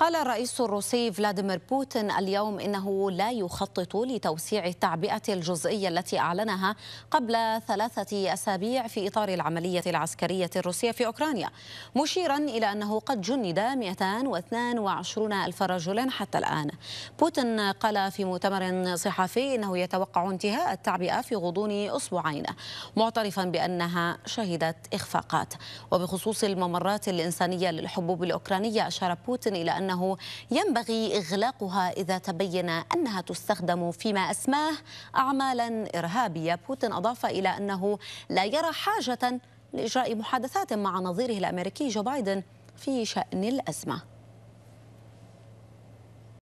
قال الرئيس الروسي فلاديمير بوتين اليوم انه لا يخطط لتوسيع التعبئه الجزئيه التي اعلنها قبل ثلاثه اسابيع في اطار العمليه العسكريه الروسيه في اوكرانيا مشيرا الى انه قد جند 222 الف رجل حتى الان بوتين قال في مؤتمر صحفي انه يتوقع انتهاء التعبئه في غضون اسبوعين معترفا بانها شهدت اخفاقات وبخصوص الممرات الانسانيه للحبوب الاوكرانيه اشار بوتين الى ان أنه ينبغي إغلاقها إذا تبين أنها تستخدم فيما أسماه أعمالا إرهابية بوتين أضاف إلى أنه لا يرى حاجة لإجراء محادثات مع نظيره الأمريكي جو بايدن في شأن الأزمة